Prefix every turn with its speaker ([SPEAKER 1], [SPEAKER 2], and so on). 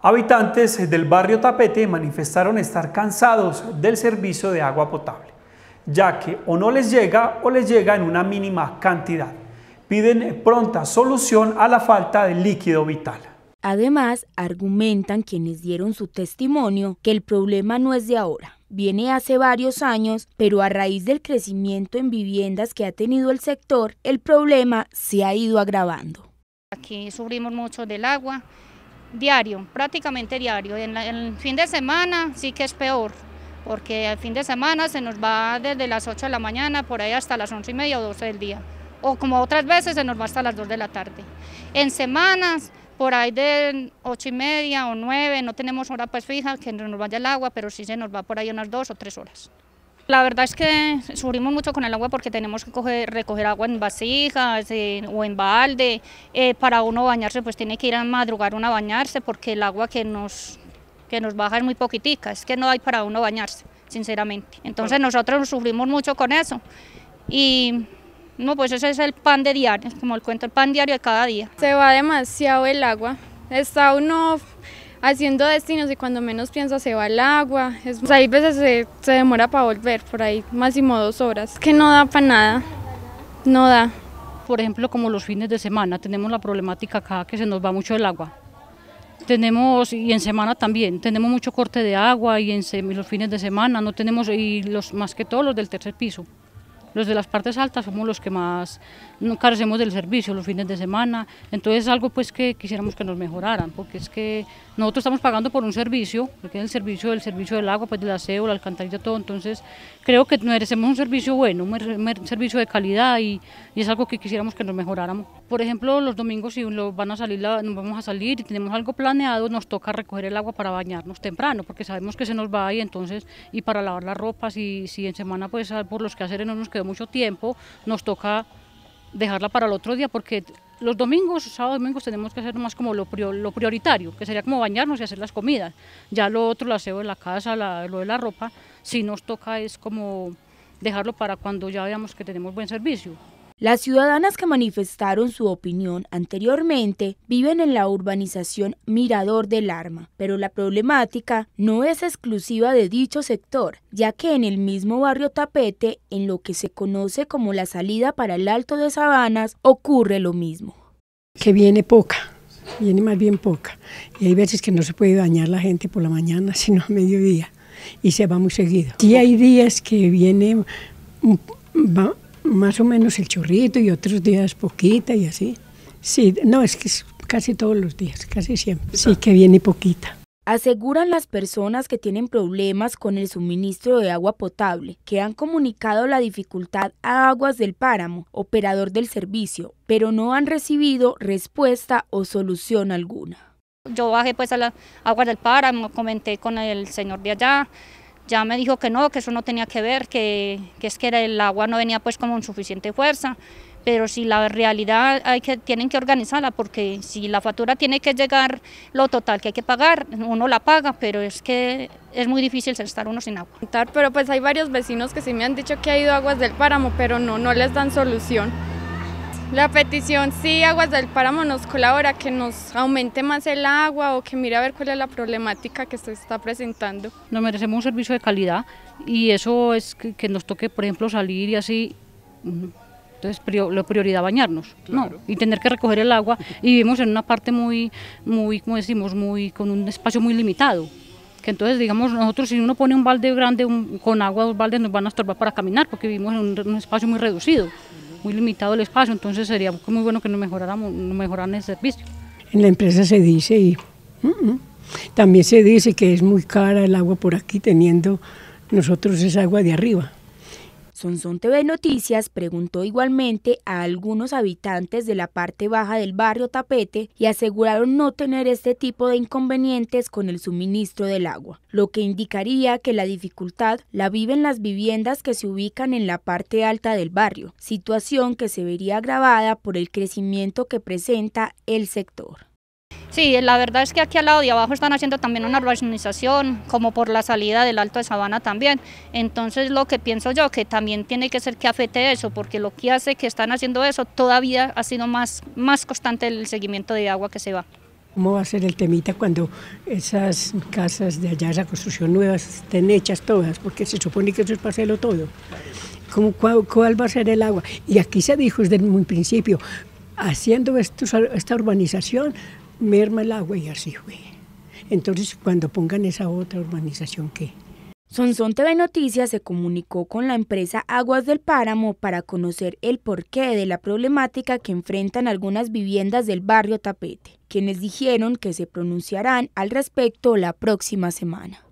[SPEAKER 1] Habitantes del barrio Tapete manifestaron estar cansados del servicio de agua potable, ya que o no les llega o les llega en una mínima cantidad. Piden pronta solución a la falta de líquido vital. Además, argumentan quienes dieron su testimonio que el problema no es de ahora, viene hace varios años, pero a raíz del crecimiento en viviendas que ha tenido el sector, el problema se ha ido agravando.
[SPEAKER 2] Aquí sufrimos mucho del agua, diario, prácticamente diario. En, el fin de semana sí que es peor, porque el fin de semana se nos va desde las 8 de la mañana por ahí hasta las 11 y media o 12 del día. O como otras veces se nos va hasta las 2 de la tarde. En semanas por ahí de 8 y media o 9, no tenemos hora pues fija que nos vaya el agua, pero sí se nos va por ahí unas 2 o 3 horas. La verdad es que sufrimos mucho con el agua porque tenemos que recoger agua en vasijas o en balde. Eh, para uno bañarse pues tiene que ir a madrugar uno a bañarse porque el agua que nos, que nos baja es muy poquitica, es que no hay para uno bañarse, sinceramente. Entonces nosotros sufrimos mucho con eso. Y no, pues ese es el pan de diario, como el cuento, el pan diario de cada día. Se va demasiado el agua, está uno haciendo destinos y cuando menos piensa se va el agua. o hay veces se, se demora para volver, por ahí máximo dos horas, que no da para nada, no da. Por
[SPEAKER 3] ejemplo, como los fines de semana, tenemos la problemática acá que se nos va mucho el agua. Tenemos, y en semana también, tenemos mucho corte de agua y en los fines de semana no tenemos, y los más que todos los del tercer piso. Los de las partes altas somos los que más carecemos del servicio los fines de semana, entonces es algo pues que quisiéramos que nos mejoraran, porque es que nosotros estamos pagando por un servicio, que es el servicio, del servicio del agua, pues del aseo, la alcantarilla, todo, entonces creo que merecemos un servicio bueno, un servicio de calidad y, y es algo que quisiéramos que nos mejoráramos. Por ejemplo, los domingos si nos van a salir, vamos a salir y tenemos algo planeado, nos toca recoger el agua para bañarnos temprano, porque sabemos que se nos va ahí entonces, y para lavar las ropas y si en semana pues por los quehaceres no nos quedamos mucho tiempo, nos toca dejarla para el otro día porque los domingos, sábados, domingos tenemos que hacer más como lo, prioritario, que sería como bañarnos y hacer las comidas. Ya lo otro, el aseo de la casa, lo de la ropa, si nos toca es como dejarlo para cuando ya veamos que tenemos buen servicio.
[SPEAKER 1] Las ciudadanas que manifestaron su opinión anteriormente viven en la urbanización Mirador del Arma, pero la problemática no es exclusiva de dicho sector, ya que en el mismo barrio Tapete, en lo que se conoce como la salida para el Alto de Sabanas, ocurre lo mismo.
[SPEAKER 4] Que viene poca, viene más bien poca, y hay veces que no se puede dañar la gente por la mañana, sino a mediodía, y se va muy seguido. Y hay días que viene... Va, más o menos el chorrito y otros días poquita y así. Sí, no, es que casi todos los días, casi siempre. Sí que viene poquita.
[SPEAKER 1] Aseguran las personas que tienen problemas con el suministro de agua potable, que han comunicado la dificultad a Aguas del Páramo, operador del servicio, pero no han recibido respuesta o solución alguna.
[SPEAKER 2] Yo bajé pues a la Aguas del Páramo, comenté con el señor de allá, ya me dijo que no, que eso no tenía que ver, que, es que el agua no venía pues con suficiente fuerza, pero si la realidad hay que, tienen que organizarla, porque si la factura tiene que llegar lo total que hay que pagar, uno la paga, pero es que es muy difícil estar uno sin agua. Pero pues hay varios vecinos que sí me han dicho que ha ido aguas del páramo, pero no, no les dan solución. La petición sí, Aguas del Páramo nos colabora que nos aumente más el agua o que mire a ver
[SPEAKER 1] cuál es la problemática que se está presentando.
[SPEAKER 3] Nos merecemos un servicio de calidad y eso es que, nos toque, por ejemplo, salir y así. Entonces, la prioridad bañarnos, ¿no? Y tener que recoger el agua. Y vivimos en una parte muy, muy, como decimos, muy con un espacio muy limitado que entonces digamos nosotros si uno pone un balde grande con agua dos baldes nos van a estorbar para caminar porque vivimos en un espacio muy reducido muy limitado el espacio, entonces sería muy bueno que nos mejoráramos, no mejoraran el servicio.
[SPEAKER 4] En la empresa se dice y mm, mm, también se dice que es muy cara el agua por aquí teniendo nosotros esa agua de
[SPEAKER 1] arriba. Sonson TV Noticias preguntó igualmente a algunos habitantes de la parte baja del barrio Tapete y aseguraron no tener este tipo de inconvenientes con el suministro del agua, lo que indicaría que la dificultad la viven las viviendas que se ubican en la parte alta del barrio, situación que se vería agravada por el crecimiento que presenta el sector. Sí, la verdad es que aquí al lado de abajo
[SPEAKER 2] están haciendo también una urbanización, como por la salida del Alto de Sabana también. Entonces lo que pienso yo, que también tiene que ser que afecte eso, porque lo que hace que están haciendo eso todavía ha sido más, más constante el seguimiento de agua que se va.
[SPEAKER 4] ¿Cómo va a ser el temita cuando esas casas de allá, esa construcción nueva, estén hechas todas? Porque se supone que eso es parcelo todo. ¿Cómo, cuál, va a ser el agua? Y aquí se dijo desde muy principio, haciendo esta urbanización merma el agua y así fue.
[SPEAKER 1] Entonces, cuando pongan
[SPEAKER 4] esa otra urbanización, ¿qué?
[SPEAKER 1] Sonson TV Noticias se comunicó con la empresa Aguas del Páramo para conocer el porqué de la problemática que enfrentan algunas viviendas del barrio Tapete, quienes dijeron que se pronunciarán al respecto la próxima semana.